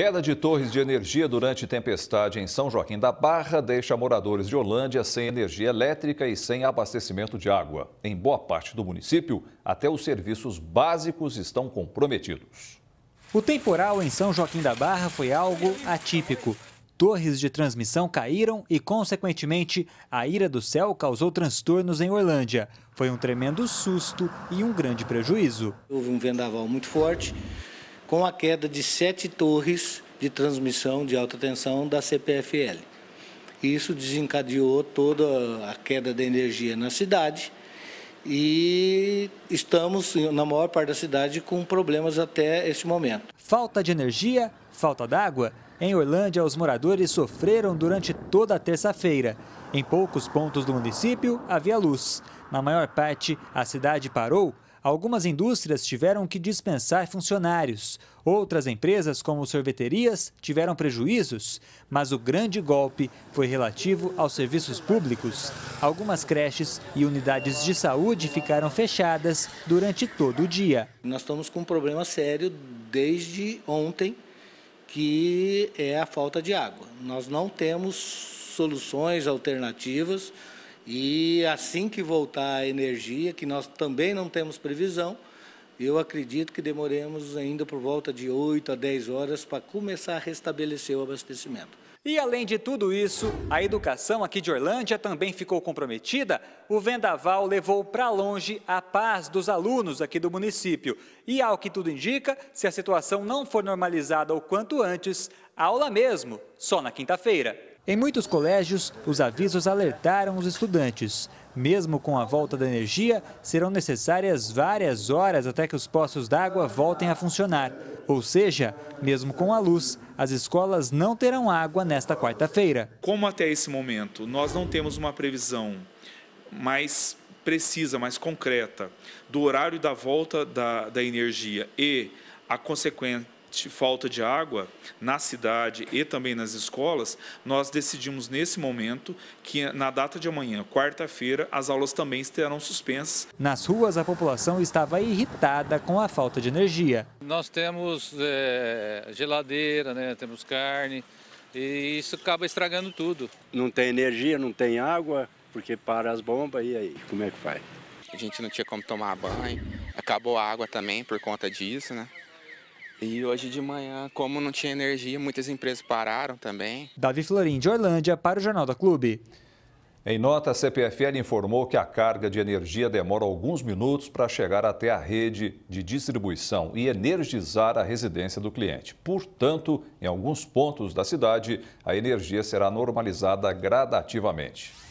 Queda de torres de energia durante tempestade em São Joaquim da Barra deixa moradores de Holândia sem energia elétrica e sem abastecimento de água. Em boa parte do município, até os serviços básicos estão comprometidos. O temporal em São Joaquim da Barra foi algo atípico. Torres de transmissão caíram e, consequentemente, a ira do céu causou transtornos em Orlândia. Foi um tremendo susto e um grande prejuízo. Houve um vendaval muito forte, com a queda de sete torres de transmissão de alta tensão da CPFL. Isso desencadeou toda a queda da energia na cidade e estamos, na maior parte da cidade, com problemas até este momento. Falta de energia, falta d'água. Em Orlândia, os moradores sofreram durante toda a terça-feira. Em poucos pontos do município, havia luz. Na maior parte, a cidade parou algumas indústrias tiveram que dispensar funcionários. Outras empresas, como sorveterias, tiveram prejuízos. Mas o grande golpe foi relativo aos serviços públicos. Algumas creches e unidades de saúde ficaram fechadas durante todo o dia. Nós estamos com um problema sério desde ontem, que é a falta de água. Nós não temos soluções alternativas. E assim que voltar a energia, que nós também não temos previsão, eu acredito que demoremos ainda por volta de 8 a 10 horas para começar a restabelecer o abastecimento. E além de tudo isso, a educação aqui de Orlândia também ficou comprometida. O vendaval levou para longe a paz dos alunos aqui do município. E ao que tudo indica, se a situação não for normalizada o quanto antes, aula mesmo, só na quinta-feira. Em muitos colégios, os avisos alertaram os estudantes. Mesmo com a volta da energia, serão necessárias várias horas até que os poços d'água voltem a funcionar. Ou seja, mesmo com a luz, as escolas não terão água nesta quarta-feira. Como até esse momento nós não temos uma previsão mais precisa, mais concreta do horário da volta da, da energia e a consequente de falta de água na cidade e também nas escolas, nós decidimos nesse momento que na data de amanhã, quarta-feira, as aulas também estarão suspensas. Nas ruas, a população estava irritada com a falta de energia. Nós temos é, geladeira, né, temos carne e isso acaba estragando tudo. Não tem energia, não tem água, porque para as bombas e aí, como é que faz? A gente não tinha como tomar banho, acabou a água também por conta disso, né? E hoje de manhã, como não tinha energia, muitas empresas pararam também. Davi Florim, de Orlândia, para o Jornal da Clube. Em nota, a CPFL informou que a carga de energia demora alguns minutos para chegar até a rede de distribuição e energizar a residência do cliente. Portanto, em alguns pontos da cidade, a energia será normalizada gradativamente.